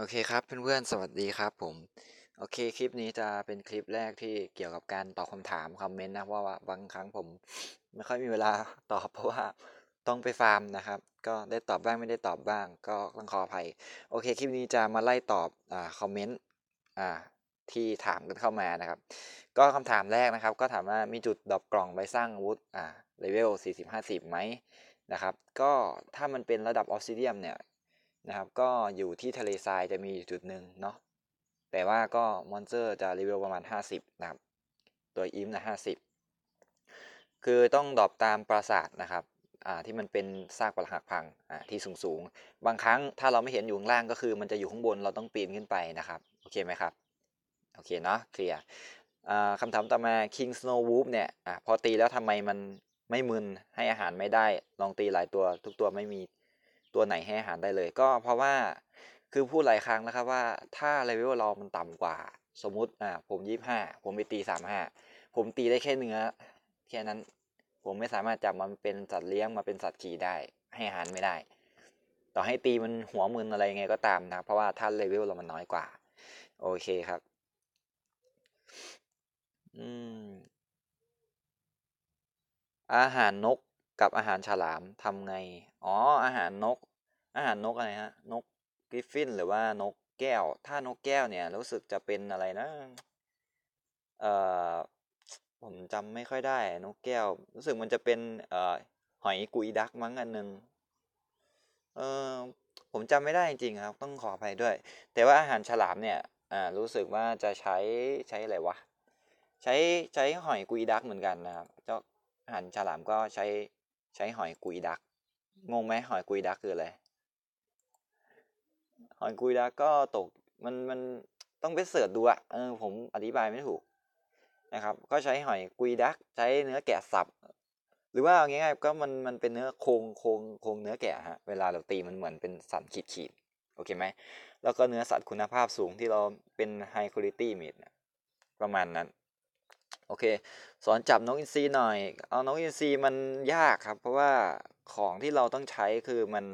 โอเคครับเพื่อนๆสวัสดีครับผมโอเคคลิปนี้จะเป็นคลิปแรกที่เกี่ยวกับการตอบคาถามคอมเมนต์นะว่าบางครั้งผมไม่ค่อยมีเวลาตอบเพราะว่าต้องไปฟาร์มนะครับ ก็ได้ตอบบ้างไม่ได้ตอบบ้าง ก็ต้องขออภัยโอเคคลิปนี้จะมาไล่ตอบอ่าคอมเมนต์อ่าที่ถามกันเข้ามานะครับ ก็คำถามแรกนะครับ ก็ถามว่ามีจุดดรอปกล่องไปสร้างอาวุธอ่าเลเวล40-50 ไหมนะครับก็ถ้ามันเป็นระดับออสซิเดียมเนี่ยนะครับ ก็อยู่ที่ทะเลทรายจะมีจุดหนึ่งเนาะ แต่ว่าก็มอนสเตอร์จะรีเวลประมาณ 50นะครับ ตัวอิมนะ50 คือต้องดรอปตามปราสาทนะครับที่มันเป็นซากปรักหักพังที่สูงสูง บางครั้งถ้าเราไม่เห็นอยู่ข้างล่างก็คือมันจะอยู่ข้างบนเราต้องปีนขึ้นไปนะครับ โอเคไหมครับ โอเคเนาะเคลียร์คำถามต่อมา King Snow Wolf เนี่ยอพอตีแล้วทำไมมันไม่มึนให้อาหารไม่ได้ลองตีหลายตัว ทุกตัวไม่มีตัวไหนให้อาหารได้เลยก็เพราะว่าคือพูดหลายครั้งนะครับ ว่า ถ้าเลเวลเรามันต่ำกว่า สมมุติ อ่าผมยี่ห้าผมไปตีสามห้าผมตีได้แค่เนื้อแค่นั้นผมไม่สามารถจับมันเป็นสัตว์เลี้ยงมาเป็นสัตว์ขี่ได้ ให้อาหารไม่ได้ ต่อให้ตีมันหัวมืนอะไรไงก็ตามนะ เพราะว่าถ้าเลเวลเรามันน้อยกว่า โอเคครับ อืม อาหารนกกับอาหารฉลามทำไงอ๋ออาหารนก อาหารนกอะไรฮะ นกกริฟฟินหรือว่านกแก้ว ถ้านกแก้วเนี่ย รู้สึกจะเป็นอะไรนะเอ่อผมจำไม่ค่อยได้นกแก้วรู้สึกมันจะเป็นเอ่อหอยกุยดักมั้งอันหนึ่งเออผมจำไม่ได้จริงๆครับ ต้องขออภัยด้วย แต่ว่าอาหารฉลามเนี่ยอ่ารู้สึกว่าจะใช้ใช้อะไรวะใช้ใช้หอยกุยดักเหมือนกันนะครับเจ้าอาหารฉลามก็ใช้ใช้หอยกุยดักงงไหมหอยกุยดักคืออะไรหอยกุยดักก็ตกมันมันต้องไปเสิร์ชดูอะเออผมอธิบายไม่ถูกนะครับ ก็ใช้หอยกุยดักใช้เนื้อแกะสับ หรือว่าเอาง่ายๆก็มันมันเป็นเนื้อโครงโครงโครงเนื้อแกะฮะ เวลาเราตีมันเหมือนเป็นสันขีดขีดโอเคไหมแล้วก็เนื้อสัตว์คุณภาพสูงที่เราเป็นไฮคุณภาพมีดประมาณนั้นโอเคสอนจับนกอินทรีหน่อย เอานกอินทรีมันยากครับ เพราะว่าของที่เราต้องใช้คือมัน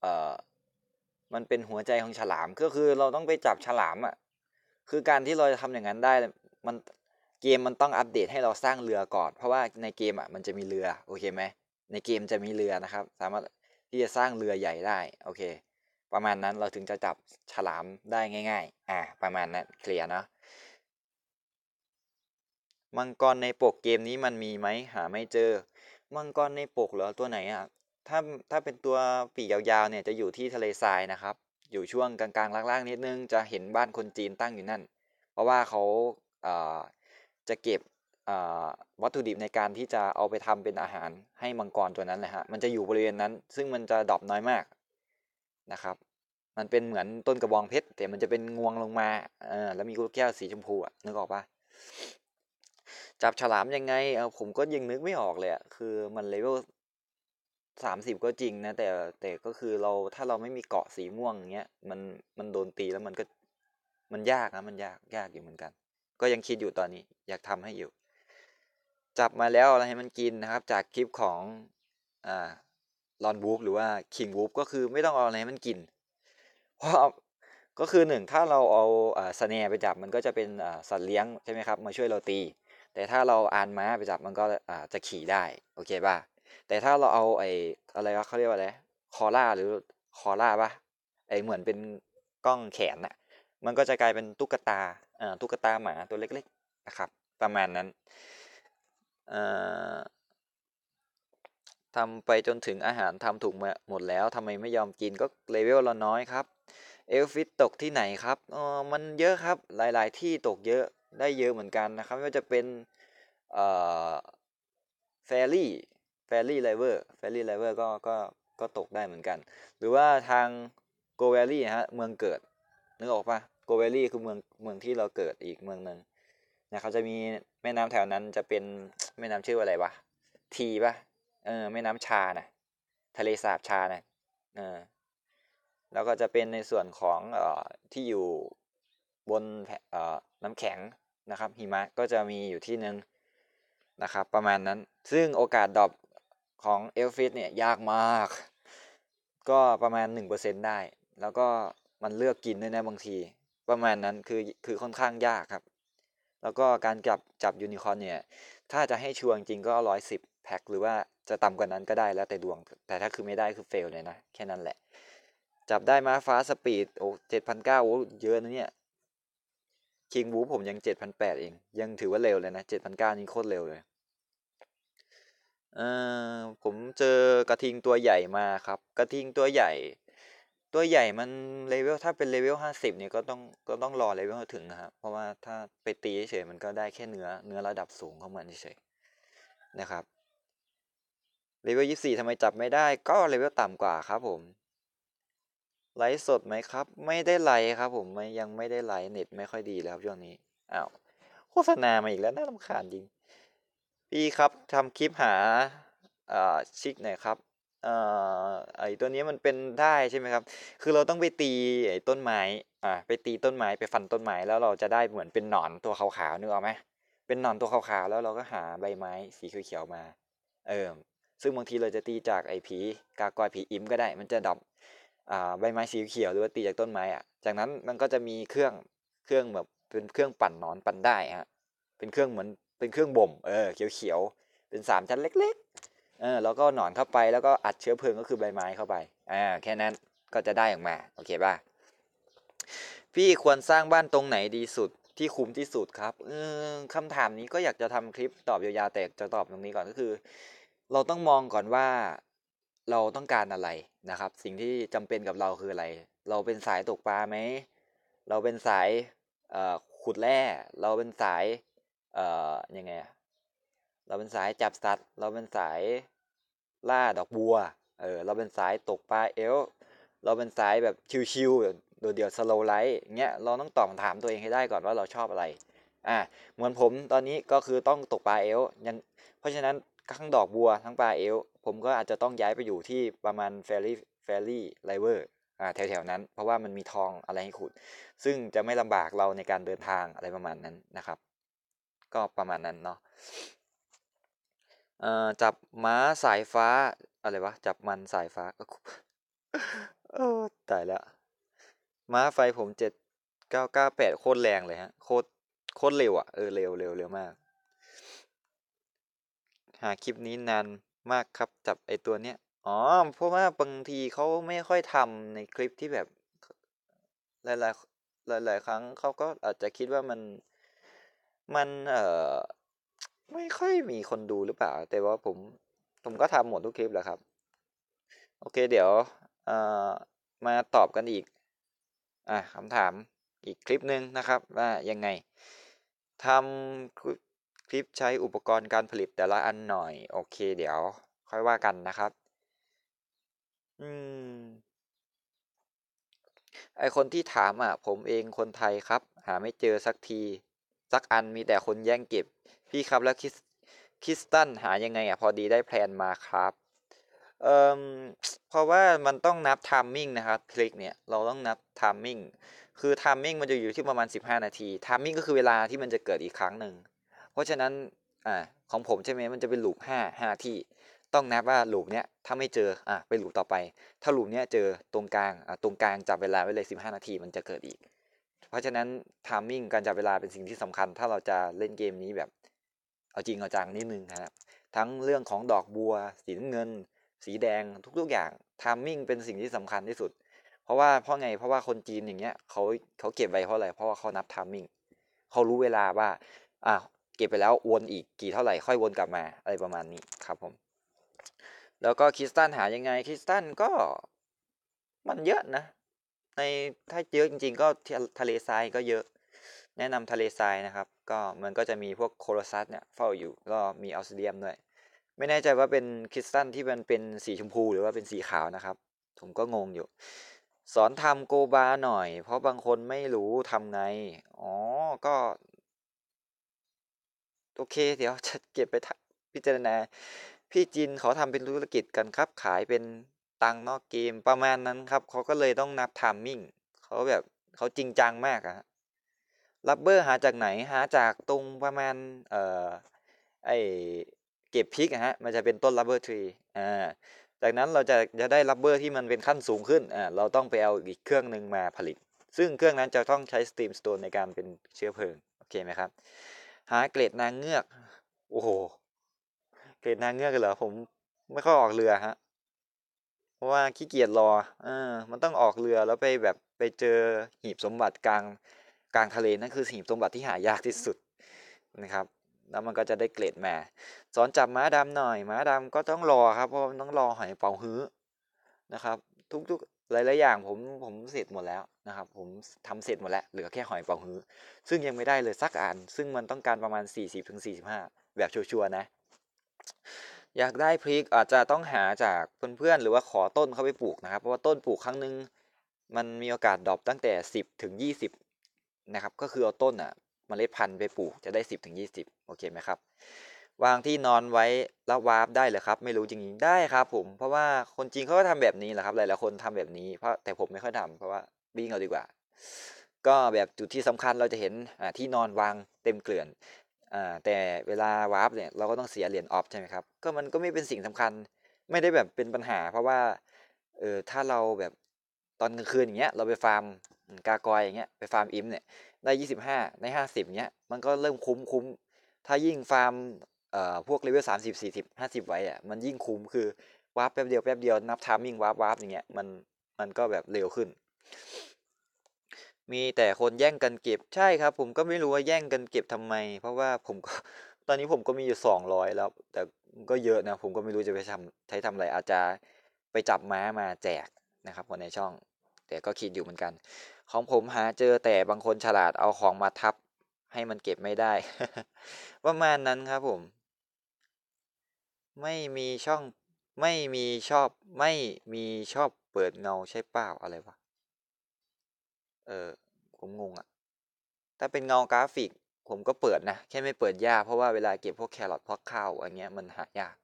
เอ่อมันเป็นหัวใจของฉลามก็คือเราต้องไปจับฉลามอะ่ะคือการที่เราจะทำอย่างนั้นได้มันเกมมันต้องอัปเดตให้เราสร้างเรือก่อน เพราะว่าในเกมอ่ะมันจะมีเรือโอเคไหมในเกมจะมีเรือนะครับ สามารถที่จะสร้างเรือใหญ่ได้โอเคประมาณนั้นเราถึงจะจับฉลามได้ง่าย ๆอ่าประมาณนั้นเคลียร์เนาะมังกรในปกเกมนี้มันมีไหมหาไม่เจอ มังกรในปกเหรอตัวไหนอ่ะถ้าถ้าเป็นตัวปีกยาวๆ เนี่ยจะอยู่ที่ทะเลทรายนะครับ อยู่ช่วงกลางๆล่างๆนิดนึงจะเห็นบ้านคนจีนตั้งอยู่นั่น เพราะว่าเขาจะเก็บวัตถุดิบในการที่จะเอาไปทำเป็นอาหารให้มังกรตัวนั้นเลยฮะมันจะอยู่บริเวณนั้น ซึ่งมันจะดอบน้อยมากนะครับ มันเป็นเหมือนต้นกระบองเพชรแต่มันจะเป็นงวงลงมาแล้วมีกุกแก้วสีชมพูอะนึกออกปะจับฉลามยังไง เออผมก็ยังนึกไม่ออกเลยอะคือมันเลเวลสามสิบก็จริงนะ แต่แต่ก็คือเราถ้าเราไม่มีเกาะสีม่วงอย่างเงี้ยมันมันโดนตีแล้วมันก็มันยากนะมันยากยากอยู่เหมือนกัน ก็ยังคิดอยู่ตอนนี้ อยากทำให้อยู่ จับมาแล้วอะไรให้มันกินนะครับ จากคลิปของอ่าลอนบูฟหรือว่าคิงบูฟก็คือไม่ต้องเอาอะไรให้มันกินเพราะก็คือหนึ่งถ้าเราเอาอ่าสแนร์ไปจับมันก็จะเป็นอ่าสัตว์เลี้ยงใช่ไหมครับ มาช่วยเราตีแต่ถ้าเราอ่านม้าไปจับ มันก็จะขี่ได้ โอเคป่ะ แต่ถ้าเราเอาไอ้อะไรวะเขาเรียกว่าอะไรคอล่าหรือคอล่าปะไอ้เหมือนเป็นกล้องแขนอะมันก็จะกลายเป็นตุ๊กตาอตุ๊กตาหมาตัวเล็กๆนะครับประมาณนั้นทำทำไปจนถึงอาหารทำถูกหมดแล้วทำไมไม่ยอมกินก็เลเวลเราน้อยครับเอลฟิตตกที่ไหนครับอ๋อมันเยอะครับหลายๆที่ตกเยอะได้เยอะเหมือนกันนะครับไม่ว่าจะเป็นเฟรี่เฟรรี่ไลเวอร์เฟรรี่ไลเวอร์ก็ก็ก็ตกได้เหมือนกัน หรือว่าทางโกเวลลี่ฮะเมืองเกิด นึกออกปะโกเวลลี่คือเมืองเมืองที่เราเกิดอีกเมืองหนึ่งนะเขาจะมีแม่น้ำแถวนั้นจะเป็นแม่น้ำชื่ออะไรวะทีปะเออแม่น้ำชานะทะเลสาบชานะเออแล้วก็จะเป็นในส่วนของเอ่อที่อยู่บนเอ่อน้ำแข็งนะครับหิมะก็จะมีอยู่ที่หนึ่งนะครับ ประมาณนั้นซึ่งโอกาสดรอปของเอลฟิสเนี่ย ยากมาก ก็ประมาณ 1%ได้ แล้วก็มันเลือกกินด้วยนะบางที ประมาณนั้นคือคือค่อนข้างยากครับ แล้วก็การจับจับยูนิคอรนเนี่ย ถ้าจะให้ชัวร์จริงก็ร้อยสิบแพ็ค หรือว่าจะต่ำกว่านั้นก็ได้แล้วแต่ดวง แต่ถ้าคือไม่ได้คือเฟลเลยนะแค่นั้นแหละ จับได้มาฟ้าสปีดโอ้เจ็ดพันเก้าโอ้เยอะนะเนี่ยคิงบูผมยังเจ็ดพันแปดเอง ยังถือว่าเร็วเลยนะเจ็ดพันเก้านี่โคตรเร็วเลยเออผมเจอกระทิงตัวใหญ่มาครับ กระทิงตัวใหญ่ ตัวใหญ่มันเลเวลถ้าเป็นเลเวลห้าสิบเนี่ย ก็ต้องก็ต้องรอเลเวลถึงนะครับเพราะว่าถ้าไปตีเฉยมันก็ได้แค่เนื้อเนื้อระดับสูงเข้ามาเฉยนะครับเลเวลยี่สี่ทำไมจับไม่ได้ก็เลเวลต่ำกว่าครับผมไลฟ์สดไหมครับ ไม่ได้ไลฟ์ครับ ผมยังไม่ได้ไลฟ์เน็ตไม่ค่อยดีแล้วช่วงนี้อ้าวโฆษณามาอีกแล้วน่ารำคาญจริงพี่ครับทำคลิปหาอ่าชิกหน่อยครับอ่ไอตัวนี้มันเป็นได้ใช่ไหมครับ คือเราต้องไปตีไอต้นไม้อ่าไปตีต้นไม้ไปฟันต้นไม้แล้วเราจะได้เหมือนเป็นหนอนตัวขาวๆนึกออกไหมเป็นหนอนตัวขาวๆแล้วเราก็หาใบไม้สีเขียวๆมาเออซึ่งบางทีเราจะตีจากไอผีกากอยผีอิมก็ได้มันจะดับใบไม้สีเขียวหรือว่าตีจากต้นไม้อ่ะ จากนั้นมันก็จะมีเครื่องเครื่องแบบเป็นเครื่องปั่นนอนปั่นได้ฮะ เป็นเครื่องเหมือนเป็นเครื่อง บ่มเออเขียวเขียวเป็นสามชั้นเล็กๆ เออแล้วก็หนอนเข้าไปแล้วก็อัดเชื้อเพลิงก็คือใบไม้เข้าไป อ่าแค่นั้นก็จะได้ออกมาโอเคป่ะพี่ควรสร้างบ้านตรงไหนดีสุดที่คุ้มที่สุดครับเออคำถามนี้ก็อยากจะทำคลิปตอบยาวๆแต่จะตอบตรงนี้ก่อนก็คือ เราต้องมองก่อนว่าเราต้องการอะไรนะครับ สิ่งที่จำเป็นกับเราคืออะไร เราเป็นสายตกปลาไหมเราเป็นสายขุดแร่เราเป็นสายยังไงเราเป็นสายจับสัตว์เราเป็นสายล่าดอกบัวเออเราเป็นสายตกปลาเอลเราเป็นสายแบบชิวๆโดดเดี่ยวสโลไลท์เงี้ยเราต้องตอบคำถามตัวเองให้ได้ก่อนว่าเราชอบอะไรอ่ะเหมือนผมตอนนี้ก็คือต้องตกปลาเอลยังเพราะฉะนั้นทั้งดอกบัว ทั้งปลาเอลผมก็อาจจะต้องย้ายไปอยู่ที่ประมาณแฟรี่แฟรี่ไลเวอร์อ่า แถวๆ นั้น เพราะว่ามันมีทองอะไรให้ขุด ซึ่งจะไม่ลำบากเราในการเดินทางอะไรประมาณนั้นนะครับ ก็ประมาณนั้นเนาะจับม้าสายฟ้า อะไรวะ จับมันสายฟ้าเออตายแล้วม้าไฟผมเจ็ดเก้าเก้าแปดโคตรแรงเลยฮะ โคตรโคตรเร็วอะ่ะเออเร็วเร็วเร็วมาก หาคลิปนี้นานมากครับ จับไอตัวเนี้ย อ๋อเพราะว่าบางทีเขาไม่ค่อยทำในคลิปที่แบบหลายๆหลาย ๆ ครั้งเขาก็อาจจะคิดว่ามันมัน เอ่อไม่ค่อยมีคนดูหรือเปล่า แต่ว่าผมผมก็ทำหมดทุกคลิปแหละครับ โอเคเดี๋ยว เอ่อมาตอบกันอีก อ่ะคำถามอีกคลิปหนึ่งนะครับ ว่ายังไงทำคลิปใช้อุปกรณ์การผลิตแต่ละอันหน่อย โอเค เดี๋ยวค่อยว่ากันนะครับ อืมไอคนที่ถามอ่ะ ผมเองคนไทยครับ หาไม่เจอสักที สักอันมีแต่คนแย่งเก็บ พี่ครับแล้วคิสคิสตันหายังไงอ่ะพอดีได้แพลนมาครับเอ่อเพราะว่ามันต้องนับทามมิ่งนะครับคลิกเนี่ย เราต้องนับทามมิ่ง คือทามมิ่งมันจะอยู่ที่ประมาณ 15 นาทีทามมิ่งก็คือเวลาที่มันจะเกิดอีกครั้งหนึ่งเพราะฉะนั้น อ่า ของผมใช่ไหมมันจะเป็นลูป้าที่ต้องนับว่าลูปเนี้ย ถ้าไม่เจอ อ่ะไปลูปต่อไป ถ้าลูปเนี้ยเจอ ตรงกลาง อ่ะตรงกลางจับเวลาไว้เลยสิบห้านาทีมันจะเกิดอีก เพราะฉะนั้นทามมิ่งการจับเวลาเป็นสิ่งที่สำคัญ ถ้าเราจะเล่นเกมนี้แบบ เอาจริงเอาจังนิดนึงครับ ทั้งเรื่องของดอกบัว สีเงิน สีแดงทุกๆอย่างทามมิ่งเป็นสิ่งที่สำคัญที่สุด เพราะว่าเพราะไง เพราะว่าคนจีนอย่างเงี้ยเขาเขาเก็บไว้เพราะอะไร เพราะว่าเขานับทามมิ่งเขารู้เวลาว่า อ่าเก็บไปแล้ววนอีกกี่เท่าไหร่ ค่อยวนกลับมาอะไรประมาณนี้ครับผม แล้วก็คริสตันหายังไงคริสตันก็มันเยอะนะ ในถ้าเยอะจริงๆ ก็ทะเลทรายก็เยอะ แนะนำทะเลทรายนะครับ ก็มันก็จะมีพวกโครซัสเนี่ยเฝ้าอยู่ก็มีออสซิเดียมด้วย ไม่แน่ใจว่าเป็นคริสตันที่มันเป็นสีชมพูหรือว่าเป็นสีขาวนะครับ ผมก็งงอยู่ สอนทำโกบาหน่อยเพราะบางคนไม่รู้ทำไงอ๋อก็โอเคเดี๋ยวจะเก็บไปพิจารณา พี่จินเขาทำเป็นธุรกิจกันครับ ขายเป็นตังนอกเกมประมาณนั้นครับ เขาก็เลยต้องนับไทมมิ่งเขาแบบเขาจริงจังมากอะรับเบอร์หาจากไหนหาจากตรงประมาณเอ่อไอเก็บพิกนะฮะ มันจะเป็นต้นรับเบอร์ทรีอ่าจากนั้นเราจะจะได้รับเบอร์ที่มันเป็นขั้นสูงขึ้นอ่าเราต้องไปเอาอีกเครื่องหนึ่งมาผลิต ซึ่งเครื่องนั้นจะต้องใช้สตรีมสโตนในการเป็นเชื้อเพลิงโอเคไหมครับหาเกรดนางเงือก โอ้โห เกรดนางเงือกเหรอผม ไม่ค่อยออกเรือฮะเพราะว่าขี้เกียจรออออ มันต้องออกเรือแล้วไปแบบไปเจอหีบสมบัติกลางกลางทะเลนั่นคือหีบสมบัติที่หายากที่สุด นะครับ แล้วมันก็จะได้เกรดแม่สอนจับม้าดำหน่อยม้าดำก็ต้องรอครับเพราะต้องรอหอยเป่าฮื้อนะครับ ทุกหลายๆอย่างผมผมเสร็จหมดแล้วนะครับ ผมทำเสร็จหมดแล้วเหลือแค่หอยเป๋าฮื้อ ซึ่งยังไม่ได้เลยสักอันซึ่งมันต้องการประมาณ 40-45 แบบชัวร์ๆนะ อยากได้พริกอาจจะต้องหาจากเพื่อน ๆ หรือว่าขอต้นเขาไปปลูกนะครับเพราะว่าต้นปลูกครั้งนึงมันมีโอกาสดรอปตั้งแต่ 10ถึง20 นะครับ ก็คือเอาต้นอ่ะเมล็ดพันธุ์ไปปลูกจะได้ 10ถึง20 โอเคไหมครับวางที่นอนไว้แล้ววาร์ปได้เหรอครับ ไม่รู้จริงๆได้ครับ ผม เพราะว่าคนจริงเขาก็ทำแบบนี้แหละครับ หลายๆคนทำแบบนี้เพราะแต่ผมไม่ค่อยทำเพราะว่าวิ่งเอาดีกว่า ก็แบบจุดที่สำคัญเราจะเห็นที่นอนวางเต็มเกลื่อนอแต่เวลาวาร์ปเนี่ยเราก็ต้องเสียเหรียญออฟใช่ไหมครับก็มันก็ไม่เป็นสิ่งสำคัญไม่ได้แบบเป็นปัญหา เพราะว่าเออถ้าเราแบบตอนกลางคืนอย่างเงี้ยเราไปฟาร์มกากอยอย่างเงี้ยไปฟาร์มอิมเนี่ยได้ยี่สิบห้าในห้าสิบเงี้ยมันก็เริ่มคุ้มคุ้มถ้ายิ่งฟาร์มเอ่อพวกเลเวลสามสิบสี่สิบห้าสิบไว้อะมันยิ่งคุ้มคือ วาร์ปแป๊บเดียวแป๊บเดียวนับทามมิ่งวาร์ปวาร์ปอย่างเงี้ยมันมันก็แบบเร็วขึ้น มีแต่คนแย่งกันเก็บใช่ครับผมก็ไม่รู้ว่าแย่งกันเก็บทำไม เพราะว่าผมก็ตอนนี้ผมก็มีอยู่สองร้อยแล้ว แต่ก็เยอะนะผมก็ไม่รู้จะไปทำใช้ทำอะไรอาจจะไปจับม้ามาแจกนะครับคนในช่อง แต่ก็คิดอยู่เหมือนกัน ของผมหาเจอแต่บางคนฉลาดเอาของมาทับให้มันเก็บไม่ได้ประมาณนั้นครับ ผมไม่มีช่องไม่มีชอบไม่มีชอบเปิดเงาใช่เปล่าอะไรวะเออผมงงอะถ้าเป็นเงากราฟิก ผมก็เปิดนะ แค่ไม่เปิดยากเพราะว่าเวลาเก็บพวกแครอทพวกข้าวอันเงี้ยมันหายาก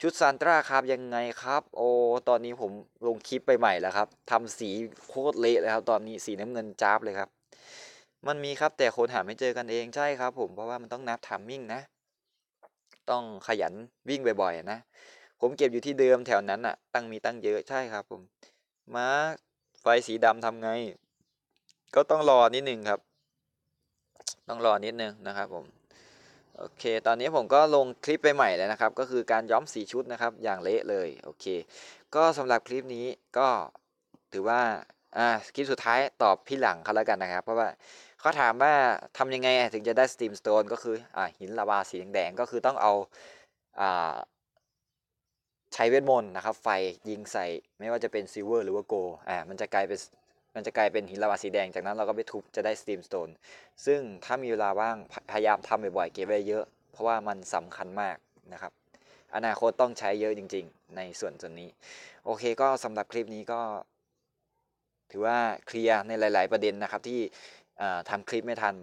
ชุดซานตราครับยังไงครับ โอ้ตอนนี้ผมลงคลิปไปใหม่แล้วครับ ทำสีโคตรเละเลยครับตอนนี้สีน้ำเงินจ้าบเลยครับมันมีครับ แต่คนหาไม่เจอกันเองใช่ครับผมเพราะว่ามันต้องนับทามมิ่งนะต้องขยันวิ่งบ่อยๆนะ ผมเก็บอยู่ที่เดิมแถวนั้นอะ่ะตั้งมีตั้งเยอะใช่ครับ ผมม้าไฟสีดำทำไง ก็ต้องรอนิดนึงครับ ต้องรอนิดนึงนะครับผมโอเค ตอนนี้ผมก็ลงคลิปไปใหม่แล้วนะครับ ก็คือการย้อมสีชุดนะครับ อย่างเละเลยโอเค ก็สำหรับคลิปนี้ก็ถือว่าอ่าคลิปสุดท้ายตอบพี่หลังเขาแล้วกันนะครับ เพราะว่าขาถามว่าทำยังไงถึงจะได้สตีมสโตนก็คืออหินลาวาสีแดงก็คือต้องเอาใช้เวทมนต์นะครับ ไฟยิงใส่ ไม่ว่าจะเป็นซิลเวอร์หรือว่าโกอ่ามันจะกลายเป็นมันจะกลายเป็นหินลาวาสีแดงจากนั้นเราก็ไปทุบจะได้สตีมสโตนซึ่งถ้ามีเวลาว่างพยายามทำบ่อยๆ เก็บไว้เยอะ เพราะว่ามันสำคัญมากนะครับ อนาคตต้องใช้เยอะจริงๆ ในส่วนส่วนนี้ โอเคก็สำหรับคลิปนี้ก็ ถือว่าเคลียร์ในหลาย ๆประเด็นนะครับที่ทำคลิปไม่ทัน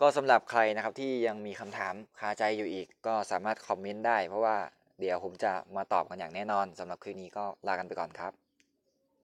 ก็สำหรับใครนะครับที่ยังมีคำถาม คาใจอยู่อีกก็สามารถคอมเมนต์ได้เพราะว่าเดี๋ยวผมจะมาตอบกันอย่างแน่นอนสำหรับคลิปนี้ก็ลากันไปก่อนครับ